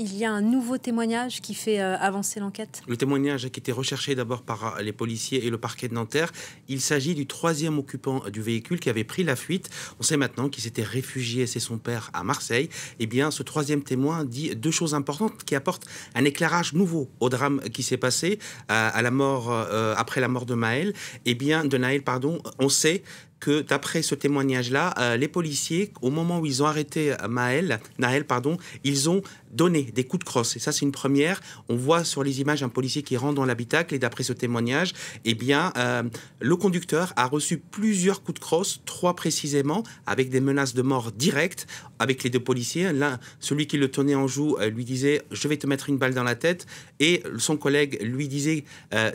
Il y a un nouveau témoignage qui fait euh, avancer l'enquête. Le témoignage qui était recherché d'abord par euh, les policiers et le parquet de Nanterre. Il s'agit du troisième occupant euh, du véhicule qui avait pris la fuite. On sait maintenant qu'il s'était réfugié c'est son père à Marseille. Eh bien, ce troisième témoin dit deux choses importantes qui apportent un éclairage nouveau au drame qui s'est passé à la mort après la mort de Maël. Eh bien, de Naël, pardon. On sait que d'après ce témoignage-là, euh, les policiers, au moment où ils ont arrêté euh, Maël, Naël, pardon, ils ont donné des coups de crosse. Et ça, c'est une première. On voit sur les images un policier qui rentre dans l'habitacle et d'après ce témoignage, eh bien, euh, le conducteur a reçu plusieurs coups de crosse, trois précisément, avec des menaces de mort directes avec les deux policiers. L'un, celui qui le tenait en joue, lui disait "Je vais te mettre une balle dans la tête", et son collègue lui disait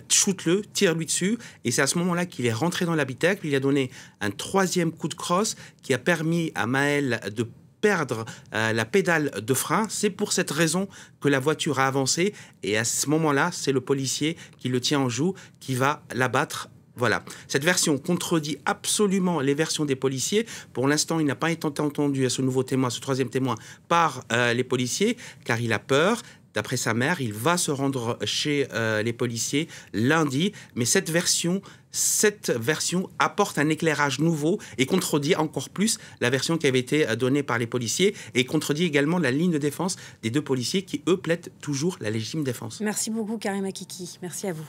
"Shoot-le, tire-lui dessus". Et c'est à ce moment-là qu'il est rentré dans l'habitacle. Il a donné un troisième coup de crosse qui a permis à Maël de perdre euh, la pédale de frein. C'est pour cette raison que la voiture a avancé et à ce moment-là, c'est le policier qui le tient en joue qui va l'abattre. Voilà. Cette version contredit absolument les versions des policiers. Pour l'instant, il n'a pas été entendu à ce nouveau témoin, ce troisième témoin, par euh, les policiers, car il a peur. D'après sa mère, il va se rendre chez euh, les policiers lundi, mais cette version, cette version apporte un éclairage nouveau et contredit encore plus la version qui avait été euh, donnée par les policiers et contredit également la ligne de défense des deux policiers qui, eux, plaident toujours la légitime défense. Merci beaucoup, Karim Akiki. Merci à vous.